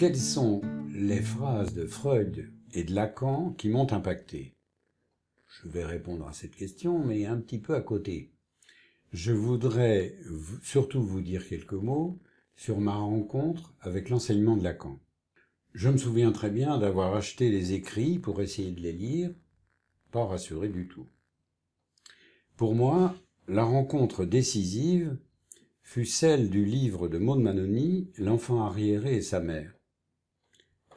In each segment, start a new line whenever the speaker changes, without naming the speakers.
Quelles sont les phrases de Freud et de Lacan qui m'ont impacté Je vais répondre à cette question, mais un petit peu à côté. Je voudrais surtout vous dire quelques mots sur ma rencontre avec l'enseignement de Lacan. Je me souviens très bien d'avoir acheté les écrits pour essayer de les lire, pas rassuré du tout. Pour moi, la rencontre décisive fut celle du livre de Maud Manoni, L'enfant arriéré et sa mère.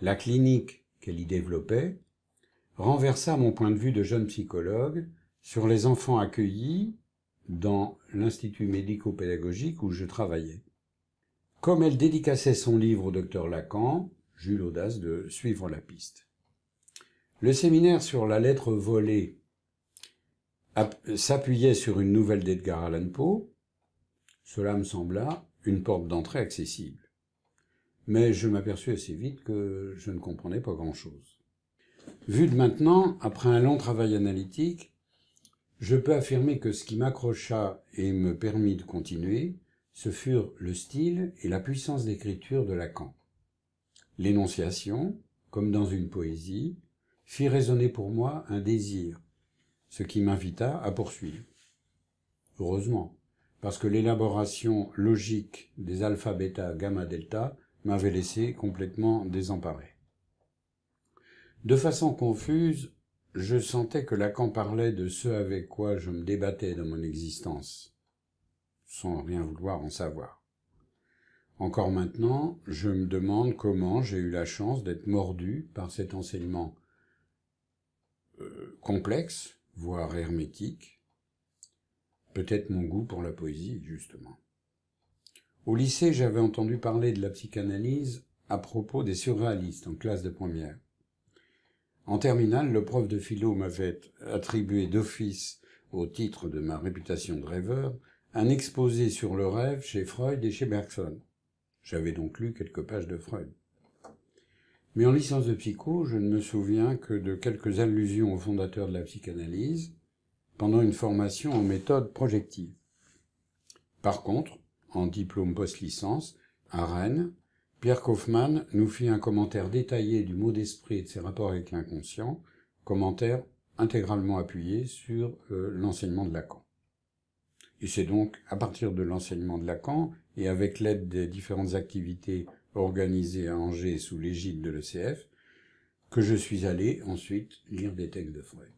La clinique qu'elle y développait renversa mon point de vue de jeune psychologue sur les enfants accueillis dans l'institut médico-pédagogique où je travaillais. Comme elle dédicaçait son livre au docteur Lacan, j'eus l'audace de suivre la piste. Le séminaire sur la lettre volée s'appuyait sur une nouvelle d'Edgar Allan Poe. Cela me sembla une porte d'entrée accessible mais je m'aperçus assez vite que je ne comprenais pas grand-chose. Vu de maintenant, après un long travail analytique, je peux affirmer que ce qui m'accrocha et me permit de continuer, ce furent le style et la puissance d'écriture de Lacan. L'énonciation, comme dans une poésie, fit résonner pour moi un désir, ce qui m'invita à poursuivre. Heureusement, parce que l'élaboration logique des alpha, bêta, gamma, delta m'avait laissé complètement désemparé. De façon confuse, je sentais que Lacan parlait de ce avec quoi je me débattais dans mon existence, sans rien vouloir en savoir. Encore maintenant, je me demande comment j'ai eu la chance d'être mordu par cet enseignement euh, complexe, voire hermétique, peut-être mon goût pour la poésie, justement. Au lycée, j'avais entendu parler de la psychanalyse à propos des surréalistes en classe de première. En terminale, le prof de philo m'avait attribué d'office, au titre de ma réputation de rêveur, un exposé sur le rêve chez Freud et chez Bergson. J'avais donc lu quelques pages de Freud. Mais en licence de psycho, je ne me souviens que de quelques allusions au fondateur de la psychanalyse pendant une formation en méthode projective. Par contre, en diplôme post-licence à Rennes, Pierre Kaufmann nous fit un commentaire détaillé du mot d'esprit et de ses rapports avec l'inconscient, commentaire intégralement appuyé sur euh, l'enseignement de Lacan. Et c'est donc à partir de l'enseignement de Lacan et avec l'aide des différentes activités organisées à Angers sous l'égide de l'ECF que je suis allé ensuite lire des textes de Freud.